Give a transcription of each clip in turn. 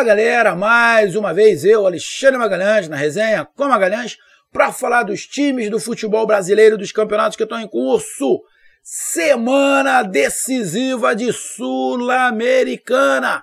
Fala galera, mais uma vez eu, Alexandre Magalhães, na resenha com Magalhães, para falar dos times do futebol brasileiro dos campeonatos que estão em curso. Semana decisiva de Sul-Americana,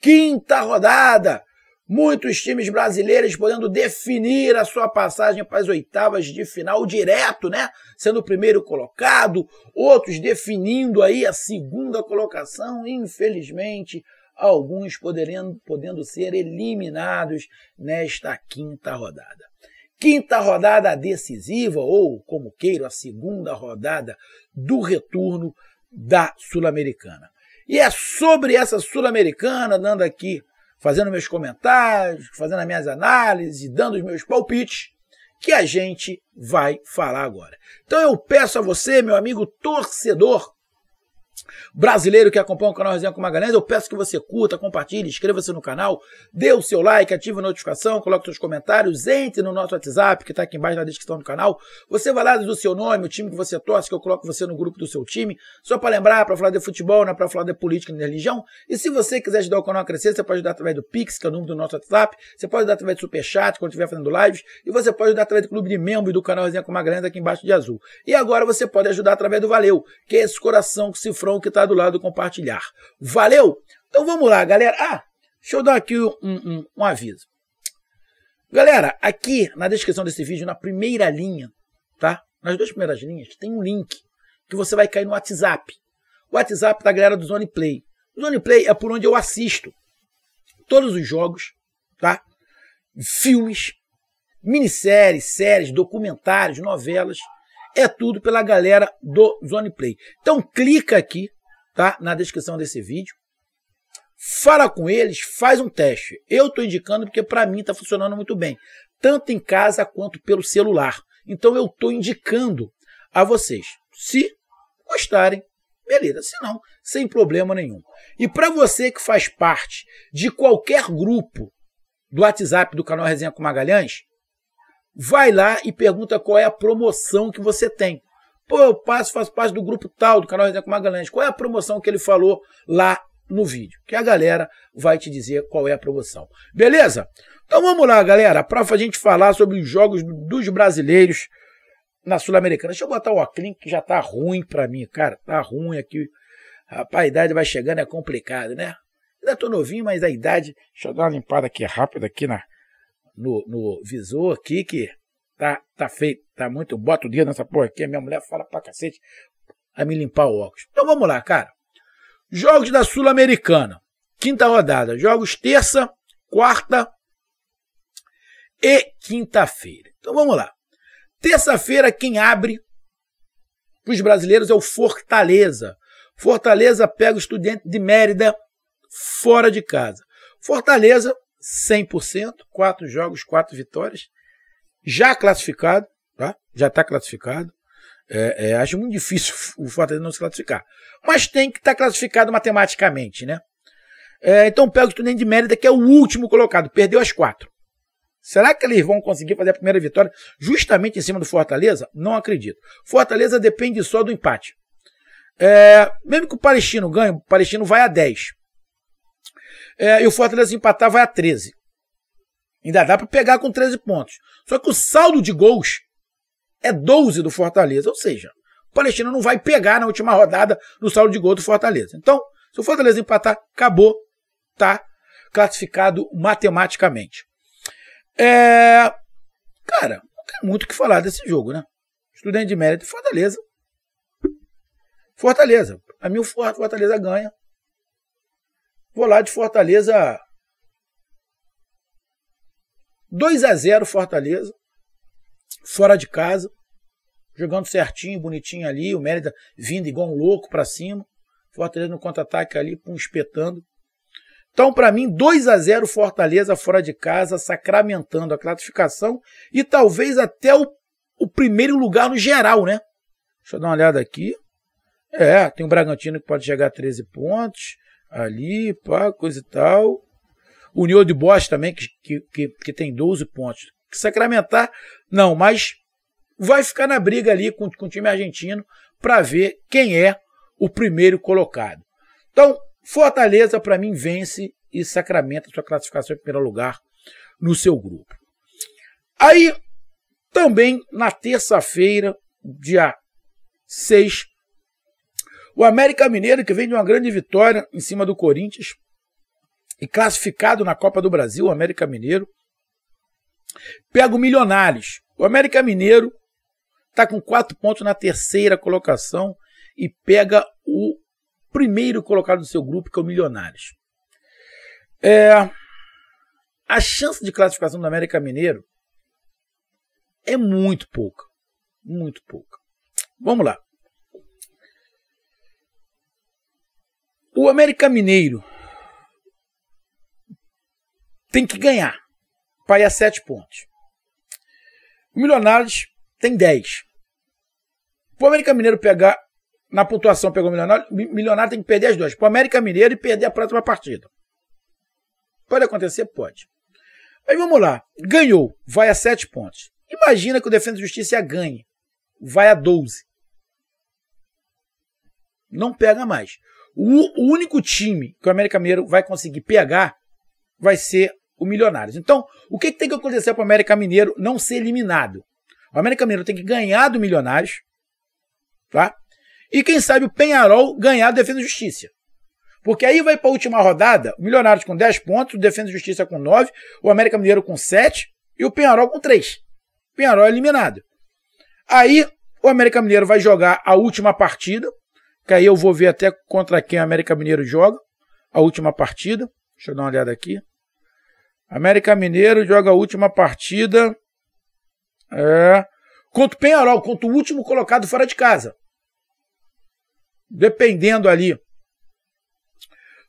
quinta rodada. Muitos times brasileiros podendo definir a sua passagem para as oitavas de final direto, né? Sendo o primeiro colocado, outros definindo aí a segunda colocação, infelizmente alguns poderiam, podendo ser eliminados nesta quinta rodada. Quinta rodada decisiva, ou como queiro, a segunda rodada do retorno da Sul-Americana. E é sobre essa Sul-Americana, dando aqui, fazendo meus comentários, fazendo as minhas análises, dando os meus palpites, que a gente vai falar agora. Então eu peço a você, meu amigo torcedor, Brasileiro que acompanha o canal Resenha com Magalhães, eu peço que você curta, compartilhe, inscreva-se no canal, dê o seu like, ative a notificação, coloque seus comentários, entre no nosso WhatsApp, que está aqui embaixo na descrição do canal. Você vai lá do seu nome, o time que você torce, que eu coloco você no grupo do seu time, só para lembrar, para falar de futebol, não é para falar de política nem de religião. E se você quiser ajudar o canal a crescer, você pode ajudar através do Pix, que é o número do nosso WhatsApp, você pode ajudar através do Superchat, quando estiver fazendo lives, e você pode ajudar através do clube de membro do canal Resenha com Magalhães, aqui embaixo de azul. E agora você pode ajudar através do Valeu, que é esse coração que se frota botão que está do lado compartilhar. Valeu? Então vamos lá, galera. Ah, deixa eu dar aqui um, um, um aviso. Galera, aqui na descrição desse vídeo, na primeira linha, tá? Nas duas primeiras linhas, tem um link que você vai cair no WhatsApp. O WhatsApp da galera do Zone Play. O Zone Play é por onde eu assisto todos os jogos, tá? Filmes, minisséries, séries, documentários, novelas é tudo pela galera do Zone Play. Então clica aqui, tá? Na descrição desse vídeo. Fala com eles, faz um teste. Eu estou indicando porque para mim está funcionando muito bem, tanto em casa quanto pelo celular. Então eu estou indicando a vocês. Se gostarem, beleza. Se não, sem problema nenhum. E para você que faz parte de qualquer grupo do WhatsApp do canal Resenha com Magalhães, vai lá e pergunta qual é a promoção que você tem. Pô, eu passo, faço parte do grupo tal, do canal Resenha com Magalhães. Qual é a promoção que ele falou lá no vídeo? Que a galera vai te dizer qual é a promoção. Beleza? Então vamos lá, galera, para a gente falar sobre os jogos dos brasileiros na Sul-Americana. Deixa eu botar o óculos que já tá ruim para mim, cara. Tá ruim aqui. Rapaz, a idade vai chegando, é complicado, né? Ainda tô novinho, mas a idade. Deixa eu dar uma limpada aqui rápida aqui na, no, no visor aqui que tá, tá feito, tá muito. Bota o dedo nessa porra aqui, a minha mulher fala pra cacete a me limpar o óculos. Então vamos lá, cara. Jogos da Sul-Americana. Quinta rodada. Jogos terça, quarta e quinta-feira. Então vamos lá. Terça-feira, quem abre para os brasileiros é o Fortaleza. Fortaleza pega o estudante de Mérida fora de casa. Fortaleza 100%, quatro jogos, quatro vitórias, já classificado, tá? já está classificado. É, é, acho muito difícil o Fortaleza não se classificar. Mas tem que estar tá classificado matematicamente, né? É, então pega o Tunen de Mérida, que é o último colocado, perdeu as quatro. Será que eles vão conseguir fazer a primeira vitória justamente em cima do Fortaleza? Não acredito. Fortaleza depende só do empate. É, mesmo que o Palestino ganhe, o Palestino vai a 10 é, e o Fortaleza empatar, vai a 13. Ainda dá para pegar com 13 pontos. Só que o saldo de gols é 12 do Fortaleza, ou seja, o Palestino não vai pegar na última rodada no saldo de gol do Fortaleza. Então, se o Fortaleza empatar, acabou, tá classificado matematicamente. É... Cara, não tem muito o que falar desse jogo, né? Estudante de mérito, Fortaleza. Fortaleza. A mim o Fortaleza ganha. Vou lá de Fortaleza 2 a 0 Fortaleza, fora de casa, jogando certinho, bonitinho ali, o Mérida vindo igual um louco para cima, Fortaleza no contra-ataque ali, pum, espetando. Então, para mim, 2 a 0 Fortaleza fora de casa, sacramentando a classificação e talvez até o, o primeiro lugar no geral, né? Deixa eu dar uma olhada aqui. É, tem o Bragantino que pode chegar a 13 pontos ali, pá, coisa e tal. União de Bosch também, que, que, que, tem 12 pontos. Sacramentar, não, mas vai ficar na briga ali com, com o time argentino para ver quem é o primeiro colocado. Então, Fortaleza, para mim, vence e sacramenta sua classificação em primeiro lugar no seu grupo. Aí, também na terça-feira, dia 6, o América Mineiro, que vem de uma grande vitória em cima do Corinthians e classificado na Copa do Brasil, o América Mineiro, pega o Milionários. O América Mineiro está com quatro pontos na terceira colocação e pega o primeiro colocado do seu grupo, que é o Milionários. É, a chance de classificação do América Mineiro é muito pouca. Muito pouca. Vamos lá. O América Mineiro tem que ganhar para ir a 7 pontos. O Milionários tem 10. Para o América Mineiro pegar, na pontuação pegou o Milionário, Milionário tem que perder as duas. Para o América Mineiro e perder a próxima partida. Pode acontecer? Pode. Mas vamos lá. Ganhou, vai a 7 pontos. Imagina que o Defesa e Justiça ganhe, vai a 12. Não pega mais. O único time que o América Mineiro vai conseguir pegar vai ser o Milionários. Então, o que, tem que acontecer para o América Mineiro não ser eliminado? O América Mineiro tem que ganhar do Milionários, tá? E quem sabe o Penharol ganhar do Defesa e Justiça. Porque aí vai para a última rodada, o Milionários com 10 pontos, o Defesa e Justiça com 9, o América Mineiro com 7 e o Penharol com 3. O Penharol é eliminado. Aí o América Mineiro vai jogar a última partida que aí eu vou ver até contra quem o América Mineiro joga, a última partida. Deixa eu dar uma olhada aqui. América Mineiro joga a última partida é, contra o Penharol, contra o último colocado fora de casa. Dependendo ali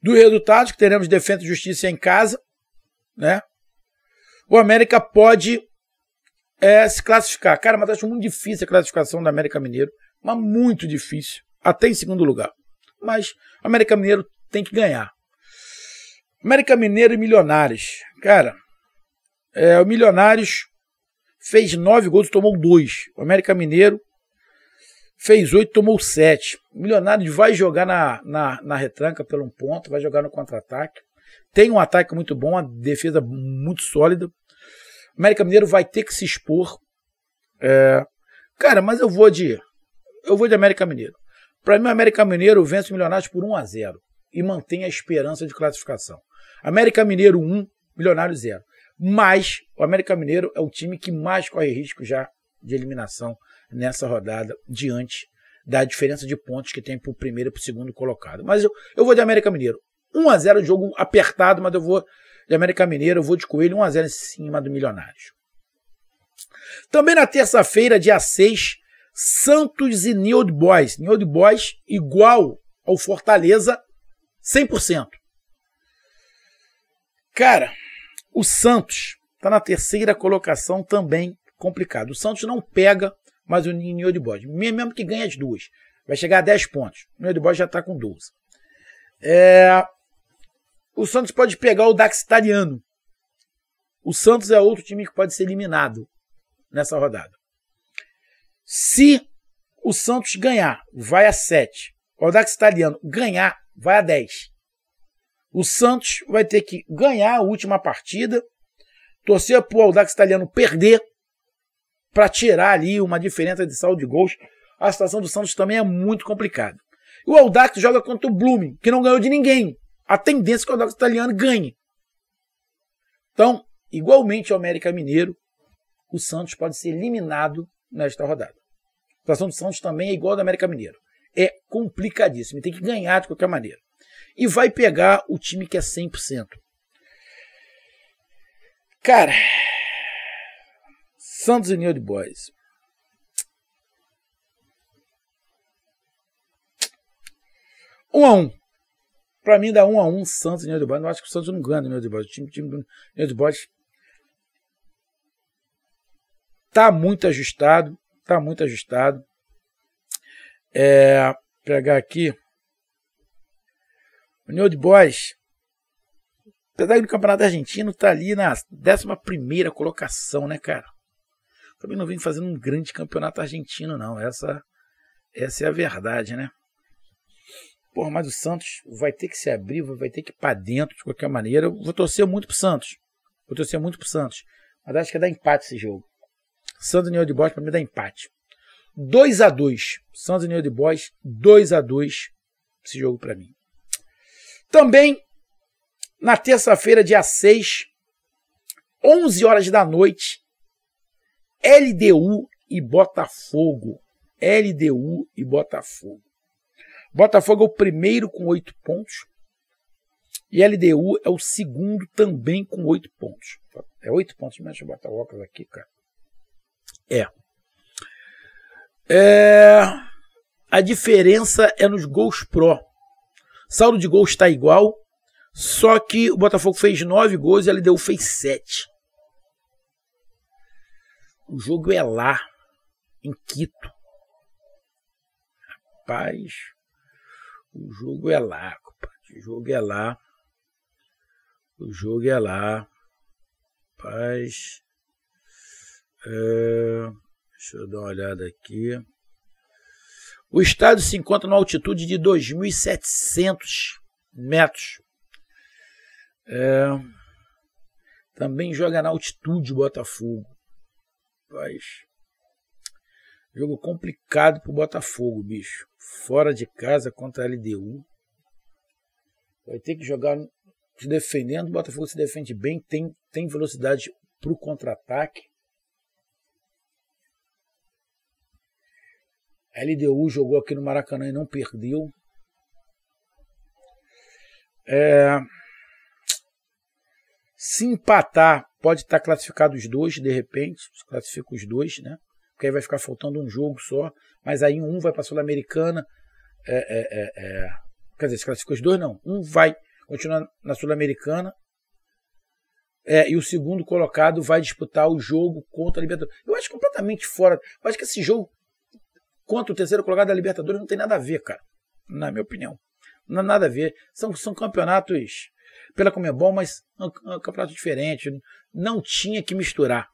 do resultado, que teremos Defesa e Justiça em casa, né? O América pode é, se classificar. Cara, mas acho muito difícil a classificação do América Mineiro, mas muito difícil até em segundo lugar. Mas América Mineiro tem que ganhar. América Mineiro e Milionários. Cara, é, o Milionários fez nove gols e tomou dois. O América Mineiro fez oito, tomou sete. O Milionários vai jogar na, na, na retranca pelo um ponto, vai jogar no contra-ataque. Tem um ataque muito bom, uma defesa muito sólida. O América Mineiro vai ter que se expor. É, cara, mas eu vou de. Eu vou de América Mineiro. Para mim, o América Mineiro vence o Milionários por 1 a 0 e mantém a esperança de classificação. América Mineiro 1, Milionário 0. Mas o América Mineiro é o time que mais corre risco já de eliminação nessa rodada, diante da diferença de pontos que tem para o primeiro e para o segundo colocado. Mas eu, eu vou de América Mineiro. 1 a 0 jogo apertado, mas eu vou de América Mineiro, eu vou de Coelho 1 a 0 em cima do Milionários. Também na terça-feira, dia 6, Santos e New Old Boys. New Old Boys igual ao Fortaleza 100%. Cara, o Santos está na terceira colocação também complicado. O Santos não pega mais o New Old Boys. Mesmo que ganhe as duas. Vai chegar a 10 pontos. O New Old Boys já está com 12. É... O Santos pode pegar o Dax italiano. O Santos é outro time que pode ser eliminado nessa rodada. Se o Santos ganhar, vai a 7. O Audax Italiano ganhar, vai a 10. O Santos vai ter que ganhar a última partida, torcer para o Audax Italiano perder, para tirar ali uma diferença de saldo de gols. A situação do Santos também é muito complicada. O Audax joga contra o Blooming, que não ganhou de ninguém. A tendência é que o Audax Italiano ganhe. Então, igualmente ao América Mineiro, o Santos pode ser eliminado nesta rodada. Situação do Santos também é igual ao da América Mineiro. É complicadíssimo. Tem que ganhar de qualquer maneira. E vai pegar o time que é 100%. Cara, Santos e New Boys. Um a um. Pra mim dá um a um Santos e New Boys. Eu acho que o Santos não ganha do New Boys. O time, time do New Boys tá muito ajustado tá muito ajustado. É, pegar aqui. O New Boys, apesar do Campeonato Argentino, tá ali na 11 colocação, né, cara? Também não vem fazendo um grande campeonato argentino, não. Essa, essa é a verdade, né? Porra, mas o Santos vai ter que se abrir, vai ter que ir pra dentro de qualquer maneira. Eu vou torcer muito pro Santos. Vou torcer muito pro Santos. Mas acho que é dá empate esse jogo. Santos e União de Boys para mim dá empate. 2 a 2 Santos e União de Boys, 2 a 2 esse jogo para mim. Também, na terça-feira, dia 6, 11 horas da noite, LDU e Botafogo. LDU e Botafogo. Botafogo é o primeiro com oito pontos. E LDU é o segundo também com oito pontos. É oito pontos o Botafogo aqui, cara. É. é. A diferença é nos gols pró. Saldo de gols está igual, só que o Botafogo fez 9 gols e ele deu fez 7. O jogo é lá, em Quito. Rapaz, o jogo é lá, compadre. O jogo é lá. O jogo é lá. Rapaz. É, deixa eu dar uma olhada aqui. O estádio se encontra numa altitude de 2.700 metros. É, também joga na altitude o Botafogo. Rapaz, jogo complicado pro Botafogo, bicho. Fora de casa contra a LDU. Vai ter que jogar se defendendo. O Botafogo se defende bem, tem, tem velocidade pro contra-ataque. A LDU jogou aqui no Maracanã e não perdeu. É... Se empatar, pode estar classificado os dois, de repente. Se classifica os dois, né? Porque aí vai ficar faltando um jogo só. Mas aí um vai para a Sul-Americana. É é, é, é, Quer dizer, se classifica os dois, não. Um vai continuar na Sul-Americana. É, e o segundo colocado vai disputar o jogo contra a Libertadores. Eu acho completamente fora. Eu acho que esse jogo contra o terceiro colocado da Libertadores não tem nada a ver, cara. Na minha opinião. Não é nada a ver. São, são campeonatos pela Comebol, mas é um, é um campeonato diferente. Não tinha que misturar.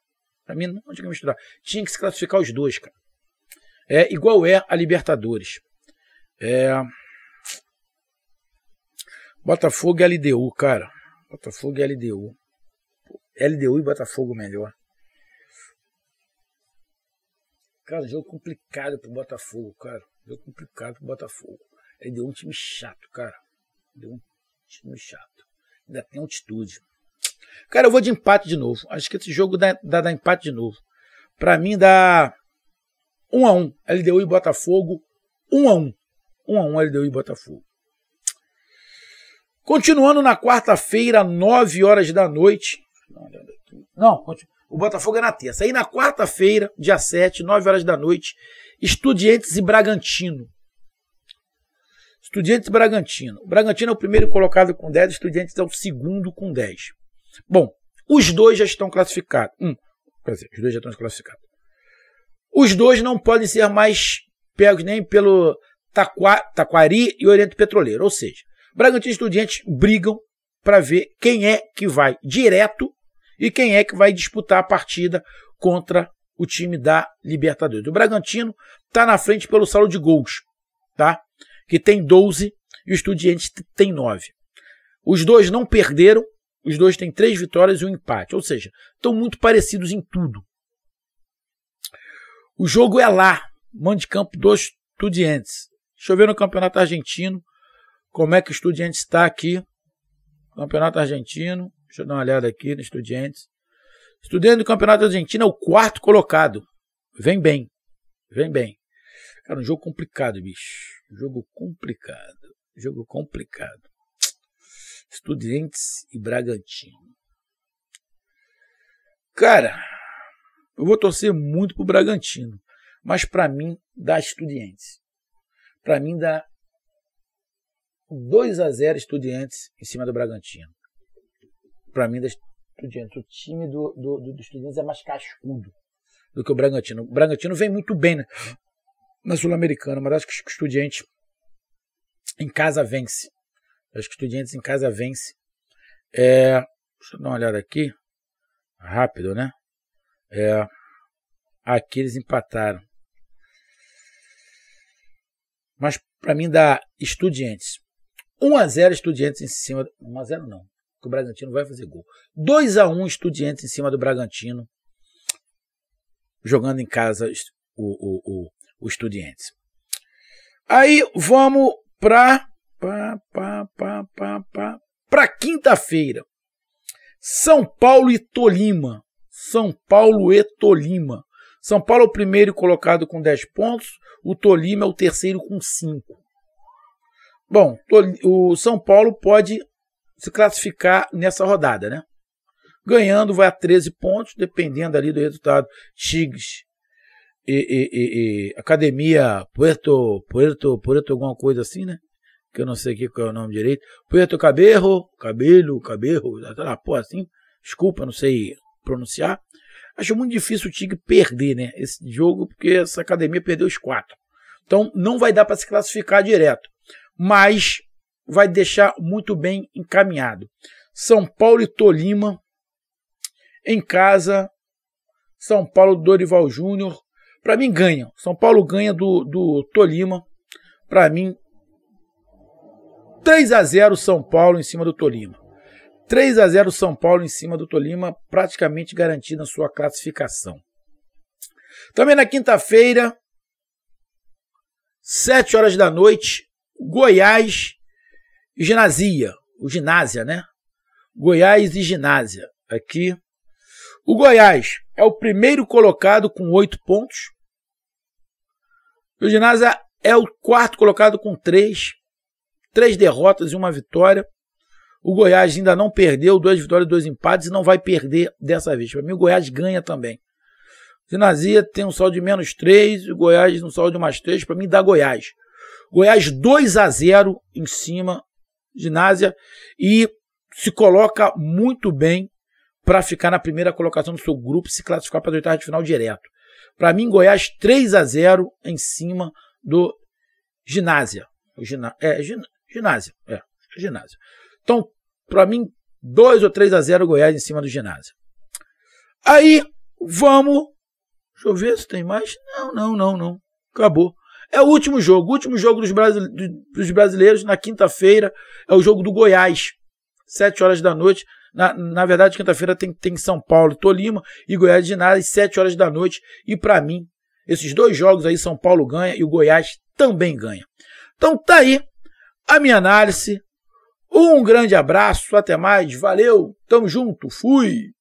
Pra mim, não tinha que misturar. Tinha que se classificar os dois, cara. É igual é a Libertadores. É. Botafogo e LDU, cara. Botafogo e LDU. LDU e Botafogo melhor. Cara, jogo complicado pro Botafogo, cara. Jogo complicado pro Botafogo. Ele deu um time chato, cara. Deu um time chato. Ainda tem altitude. Cara, eu vou de empate de novo. Acho que esse jogo dá, dá, dá empate de novo. Pra mim dá 1 x 1 um. LDU e Botafogo, 1 um a 1 1 a 1 LDU e Botafogo. Continuando na quarta-feira, 9 horas da noite. Não, continua. O Botafogo é na terça. Aí na quarta-feira, dia 7, 9 horas da noite, Estudiantes e Bragantino. Estudiantes e Bragantino. O Bragantino é o primeiro colocado com 10, Estudiantes é o segundo com 10. Bom, os dois já estão classificados. Um, quer dizer, os dois já estão classificados. Os dois não podem ser mais pegos nem pelo Taquari, Taquari e Oriente Petroleiro. Ou seja, Bragantino e Estudiantes brigam para ver quem é que vai direto e quem é que vai disputar a partida contra o time da Libertadores. O Bragantino está na frente pelo saldo de gols, tá? que tem 12 e o Estudiantes tem 9. Os dois não perderam, os dois têm três vitórias e um empate, ou seja, estão muito parecidos em tudo. O jogo é lá, mando de campo dos Estudiantes. Deixa eu ver no Campeonato Argentino como é que o Estudiantes está aqui. Campeonato Argentino. Deixa eu dar uma olhada aqui no Estudiantes. Estudiante do Campeonato Argentino é o quarto colocado. Vem bem. Vem bem. Cara, um jogo complicado, bicho. Jogo complicado. Jogo complicado. Estudiantes e Bragantino. Cara, eu vou torcer muito pro Bragantino, mas para mim dá Estudiantes. Para mim dá 2 a 0 Estudiantes em cima do Bragantino para mim, da o time do, do, do, do Estudiantes é mais cascudo do que o Bragantino. O Bragantino vem muito bem na, né? na Sul-Americana, mas acho que o Estudiantes em casa vence. Acho que o Estudiantes em casa vence. É, deixa eu dar uma olhada aqui. Rápido, né? É, aqui eles empataram. Mas para mim dá Estudiantes. 1 a 0 Estudiantes em cima. 1 a 0 não que o Bragantino vai fazer gol. 2 a 1 Estudiantes em cima do Bragantino, jogando em casa o, o, o, o Estudiantes. Aí vamos para pá, pá, pá, pá, pá, pra quinta-feira. São Paulo e Tolima. São Paulo e Tolima. São Paulo é o primeiro colocado com 10 pontos, o Tolima é o terceiro com 5. Bom, o São Paulo pode se classificar nessa rodada, né? Ganhando vai a 13 pontos, dependendo ali do resultado. Chigs e, e, e, e, Academia Puerto, Puerto, Puerto alguma coisa assim, né? Que eu não sei aqui qual é o nome direito. Puerto Caberro, Cabelo, Caberro, tá, tá porra assim. Desculpa, não sei pronunciar. Acho muito difícil o Tigre perder, né? Esse jogo, porque essa academia perdeu os quatro. Então não vai dar para se classificar direto. Mas vai deixar muito bem encaminhado. São Paulo e Tolima em casa. São Paulo Dorival Júnior. Para mim ganha. São Paulo ganha do, do Tolima. Para mim 3 a 0 São Paulo em cima do Tolima. 3 a 0 São Paulo em cima do Tolima, praticamente garantida a sua classificação. Também na quinta-feira, 7 horas da noite, Goiás Ginásia, o Ginásia, né? Goiás e Ginásia, aqui. O Goiás é o primeiro colocado com oito pontos. O Ginásia é o quarto colocado com três. Três derrotas e uma vitória. O Goiás ainda não perdeu, duas vitórias, dois empates e não vai perder dessa vez. Para mim, o Goiás ganha também. Ginásia tem um saldo de menos e o Goiás um saldo de mais três. para mim dá Goiás. Goiás 2 a 0 em cima Ginásia, e se coloca muito bem para ficar na primeira colocação do seu grupo e se classificar para as oitavas de final direto. Para mim, Goiás 3 a 0 em cima do Ginásia. Gina, é, gin, ginásia. É, ginásia. Então, para mim, 2 ou 3 a 0 Goiás em cima do Ginásia. Aí, vamos. Deixa eu ver se tem mais. Não, não, não, não. Acabou. É o último jogo. O último jogo dos, brasile... dos brasileiros na quinta-feira é o jogo do Goiás. Sete horas da noite. Na, na verdade, quinta-feira tem, tem São Paulo, Tolima e Goiás de Nada, às 7 horas da noite. E para mim, esses dois jogos aí, São Paulo ganha e o Goiás também ganha. Então tá aí a minha análise. Um grande abraço, até mais, valeu, tamo junto, fui!